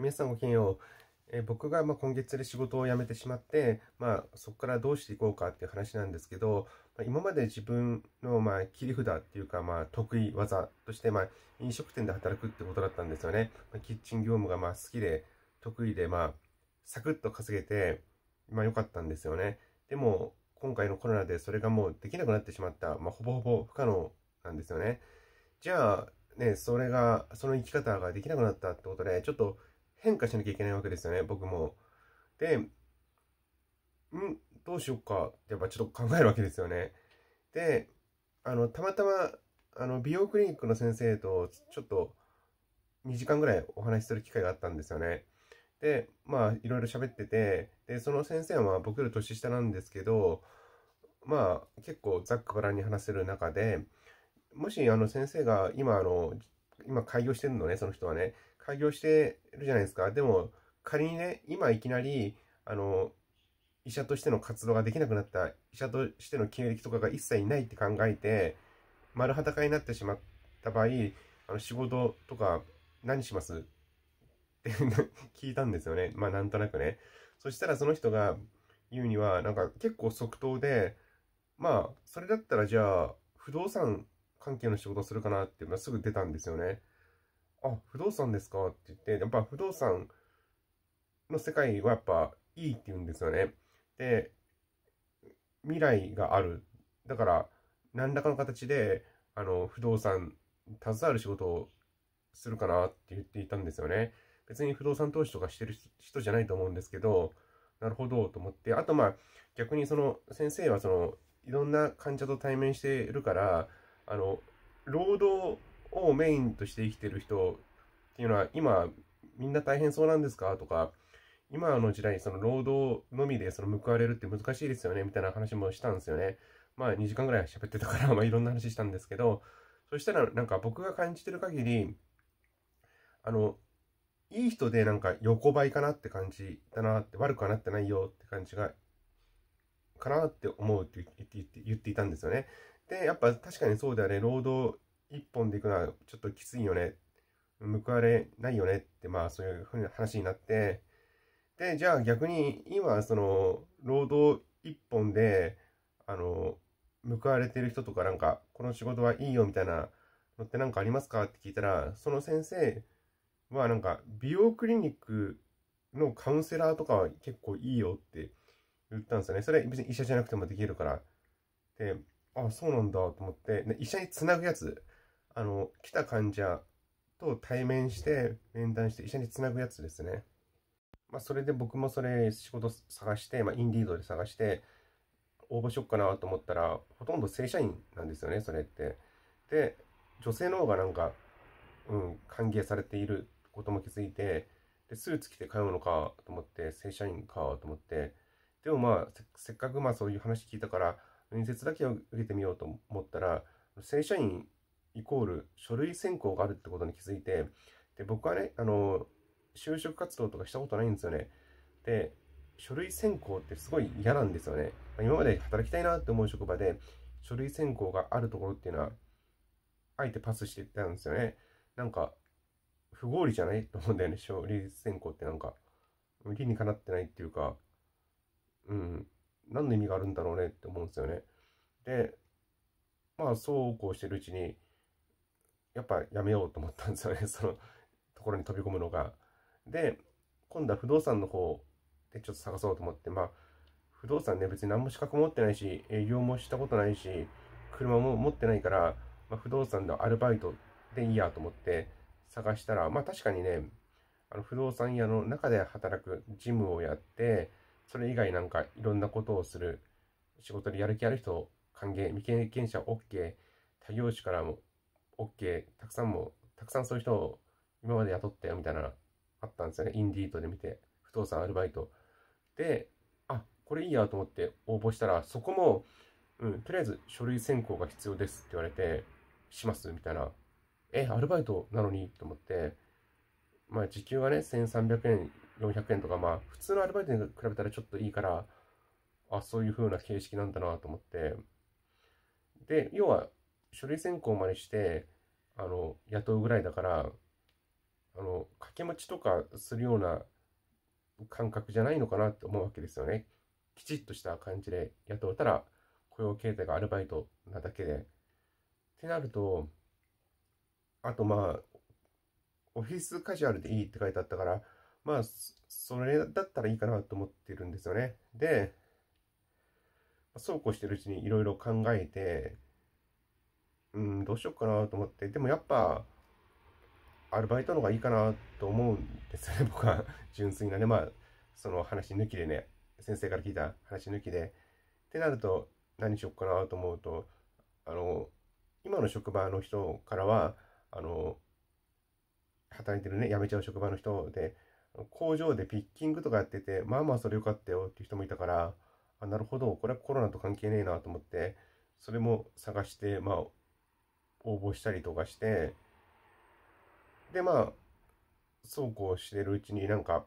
皆さんごきげんよう。え僕がま今月で仕事を辞めてしまって、まあ、そこからどうしていこうかっていう話なんですけど、まあ、今まで自分のまあ切り札っていうか、まあ、得意技として、ま飲食店で働くってことだったんですよね。まキッチン業務がまあ好きで、得意で、まあ、サクッと稼げて、ま良かったんですよね。でも、今回のコロナでそれがもうできなくなってしまった、まあ、ほぼほぼ不可能なんですよね。じゃあ、ね、それが、その生き方ができなくなったってことで、ちょっと変化しなきゃいけないわけですよね、僕も。で、んどうしよっかってやっぱちょっと考えるわけですよね。で、あの、たまたま、あの、美容クリニックの先生とちょっと2時間ぐらいお話しする機会があったんですよね。で、まあ、いろいろ喋ってて、で、その先生は僕より年下なんですけど、まあ、結構ざっくばらんに話せる中で、もし、あの、先生が今、あの、今開業してるのね、その人はね。開業してるじゃないですか。でも、仮にね、今いきなり、あの、医者としての活動ができなくなった、医者としての経歴とかが一切ないって考えて、丸裸になってしまった場合、あの仕事とか何しますって 聞いたんですよね。まあなんとなくね。そしたらその人が言うには、なんか結構即答で、まあそれだったらじゃあ不動産関係の仕事するかなって、まあ、すぐ出たんですよね。あ、不動産ですかって言って、やっぱ不動産の世界はやっぱいいって言うんですよね。で、未来がある。だから、何らかの形で、あの、不動産、携わる仕事をするかなって言っていたんですよね。別に不動産投資とかしてる人じゃないと思うんですけど、なるほどと思って、あとまあ、逆にその、先生はその、いろんな患者と対面してるから、あの、労働をメインとして生きてる人っていうのは今みんな大変そうなんですかとか今の時代その労働のみでその報われるって難しいですよねみたいな話もしたんですよね。まあ2時間ぐらい喋ってたから、まあいろんな話したんですけど、そしたらなんか僕が感じてる限り、あの、いい人でなんか横ばいかなって感じだなって、悪くはなってないよって感じが、かなって思うって言って言っていたんですよね。で、やっぱ確かにそうであれ、労働一本で行くのはちょっときついよね。報われないよねって、まあそういうふうな話になって、で、じゃあ逆に今、その、労働一本で、あの、報われてる人とかなんか、この仕事はいいよみたいなのってなんかありますかって聞いたら、その先生はなんか、美容クリニックのカウンセラーとかは結構いいよって言ったんですよね。それ別に医者じゃなくてもできるから。で、あ、そうなんだと思って、医者につなぐやつ。あの、来た患者と対面して、面談して、医者につなぐやつですね。まあ、それで僕もそれ、仕事探して、まあ、インディードで探して、応募しよっかなと思ったら、ほとんど正社員なんですよね、それって。で、女性の方がなんか、うん、歓迎されていることも気づいて、で、スーツ着て通うのかと思って、正社員かと思って、でもまあ、せっかくまあそういう話聞いたから、面接だけを受けてみようと思ったら、正社員イコール書類選考があるってことに気づいて、で、僕はね、あの、就職活動とかしたことないんですよね。で、書類選考ってすごい嫌なんですよね。まあ、今まで働きたいなって思う職場で、書類選考があるところっていうのは、あえてパスしてたんですよね。なんか、不合理じゃない と思うんだよね、書類選考ってなんか。理にかなってないっていうか、うん、何の意味があるんだろうねって思うんですよね。で、まあそうこうしてるうちに、やっぱやめようと思ったんですよね、そのところに飛び込むのが。で、今度は不動産の方でちょっと探そうと思って、まあ、不動産ね、別に何も資格持ってないし、営業もしたことないし、車も持ってないから、まあ、不動産のアルバイトでいいやと思って探したら、まあ確かにね、あの不動産屋の中で働く事務をやって、それ以外なんかいろんなことをする、仕事でやる気ある人、歓迎、未経験者 OK、他業種からも OK、たくさんも、たくさんそういう人を今まで雇ってよみたいなあったんですよね。インディートで見て、不動産アルバイト。で、あ、これいいやと思って応募したら、そこも、うん、とりあえず書類選考が必要ですって言われて、しますみたいな。え、アルバイトなのにと思って、まあ時給はね、1300円、400円とか、まあ普通のアルバイトに比べたらちょっといいから、あ、そういう風な形式なんだなと思って。で、要は書類選考までしてあの雇うぐらいだからあの掛け持ちとかするような感覚じゃないのかなって思うわけですよね。きちっとした感じで雇ったら雇用形態がアルバイトなだけで。ってなるとあとまあオフィスカジュアルでいいって書いてあったからまあそれだったらいいかなと思ってるんですよね。でそうこうしてるうちにいろいろ考えてうん、どうしようかなと思って、でもやっぱ、アルバイトの方がいいかなと思うんですね、僕は。純粋なね、まあ、その話抜きでね、先生から聞いた話抜きで。ってなると、何しよっかなと思うと、あの、今の職場の人からは、あの、働いてるね、辞めちゃう職場の人で、工場でピッキングとかやってて、まあまあそれ良かったよっていう人もいたから、あ、なるほど、これはコロナと関係ねえなと思って、それも探して、まあ、応募したりとかして、で、まあ、そうこうしてるうちになんか、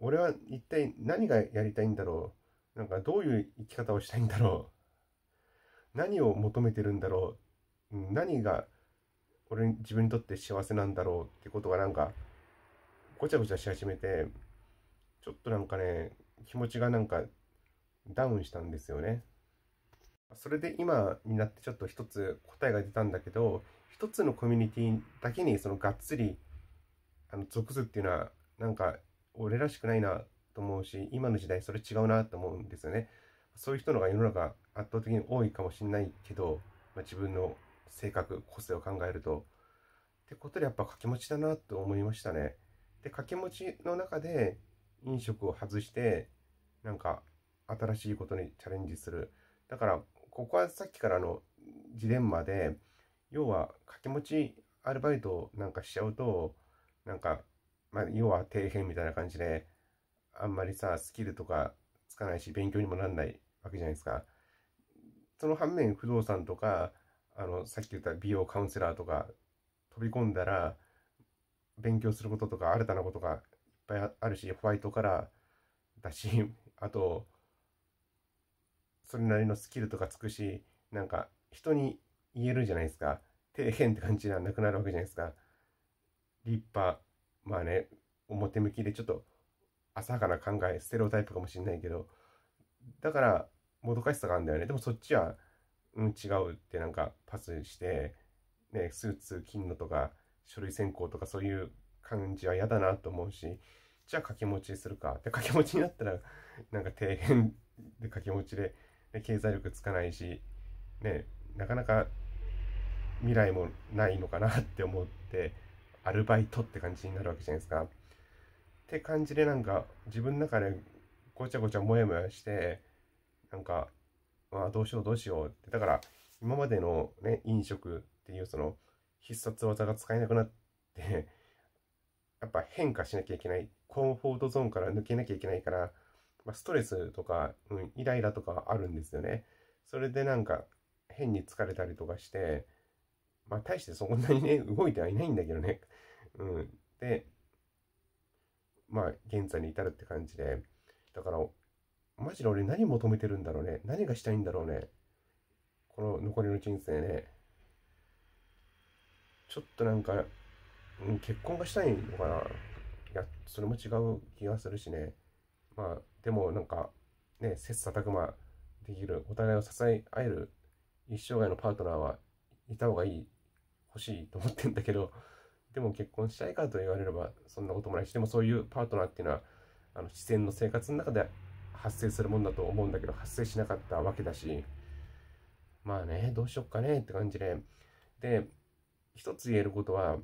俺は一体何がやりたいんだろうなんかどういう生き方をしたいんだろう何を求めてるんだろう何が俺自分にとって幸せなんだろうってことがなんかごちゃごちゃし始めてちょっとなんかね気持ちがなんかダウンしたんですよね。それで今になってちょっと一つ答えが出たんだけど一つのコミュニティだけにそのがっつりあの属すっていうのはなんか俺らしくないなと思うし今の時代それ違うなと思うんですよね。そういう人のが世の中圧倒的に多いかもしれないけど、まあ、自分の性格個性を考えると。ってことでやっぱ掛け持ちだなと思いましたね。で掛け持ちの中で飲食を外してなんか新しいことにチャレンジする。だからここはさっきからのジレンマで要は掛け持ちアルバイトなんかしちゃうとなんか、まあ、要は底辺みたいな感じであんまりさスキルとかつかないし勉強にもなんないわけじゃないですか。その反面不動産とかあのさっき言った美容カウンセラーとか飛び込んだら勉強することとか新たなことがいっぱいあるしホワイトカラーだしあとそれなりのスキルとかつくし、なんか人に言えるじゃないですか。底辺って感じではなくなるわけじゃないですか。立派、まあね、表向きでちょっと浅はかな考え、ステレオタイプかもしれないけど、だから、もどかしさがあるんだよね。でもそっちは、うん、違うってなんかパスして、ね、スーツ、金のとか、書類選考とかそういう感じは嫌だなと思うし、じゃあ掛け持ちするか。で、掛け持ちになったら、なんか底辺で掛け持ちで、経済力つかないし、ね、なかなか未来もないのかなって思って、アルバイトって感じになるわけじゃないですか。って感じでなんか自分の中でごちゃごちゃモヤモヤしてなんか、まあ、どうしようどうしようってだから今までの、ね、飲食っていうその必殺技が使えなくなってやっぱ変化しなきゃいけないコンフォートゾーンから抜けなきゃいけないからまあ、ストレスとか、うん、イライラとかあるんですよね。それでなんか変に疲れたりとかして、まあ大してそんなにね、動いてはいないんだけどね。うん。で、まあ現在に至るって感じで、だから、マジで俺何求めてるんだろうね。何がしたいんだろうね。この残りの人生ね。ちょっとなんか、うん、結婚がしたいのかな。いや、それも違う気がするしね。まあ、でもなんか、ね、切磋琢磨できる、お互いを支え合える一生涯のパートナーはいた方がいい、欲しいと思ってんだけど、でも結婚したいかと言われればそんなこともないし、でもそういうパートナーっていうのは、あの、自然の生活の中で発生するもんだと思うんだけど、発生しなかったわけだし、まあね、どうしよっかねって感じで、で、一つ言えることは、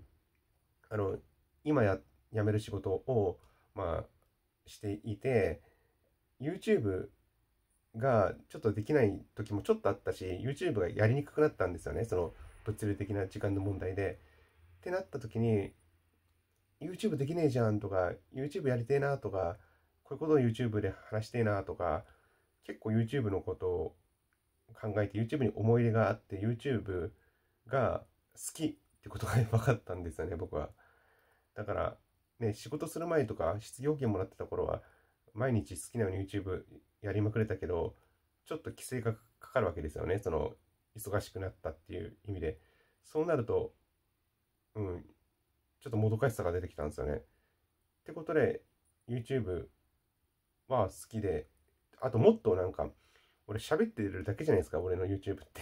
あの、今や、辞める仕事を、まあ、していて YouTube がちょっとできない時もちょっとあったし YouTube がやりにくくなったんですよねその物理的な時間の問題で。ってなった時に YouTube できねえじゃんとか YouTube やりてえなとかこういうことを YouTube で話してえなとか結構 YouTube のことを考えて YouTube に思い入れがあって YouTube が好きってことが分かったんですよね僕は。だからね、仕事する前とか、失業権もらってた頃は、毎日好きなように YouTube やりまくれたけど、ちょっと規制がかかるわけですよね。その、忙しくなったっていう意味で。そうなると、うん、ちょっともどかしさが出てきたんですよね。ってことで、YouTube は好きで、あともっとなんか、俺喋ってるだけじゃないですか、俺の YouTube って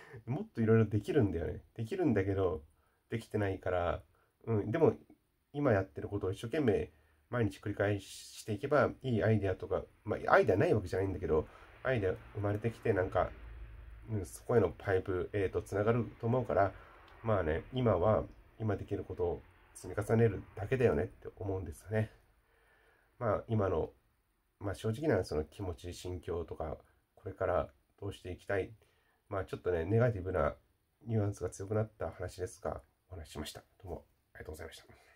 もっといろいろできるんだよね。できるんだけど、できてないから、うん、でも今やってることを一生懸命毎日繰り返していけば、いいアイデアとか、まあ、アイデアないわけじゃないんだけど、アイデア生まれてきて、なんか、うん、そこへのパイプ、えー、と、つながると思うから、まあね、今は、今できることを積み重ねるだけだよねって思うんですよね。まあ、今の、まあ、正直なその気持ち、心境とか、これからどうしていきたい。まあ、ちょっとね、ネガティブなニュアンスが強くなった話ですが、お話ししました。どうもありがとうございました。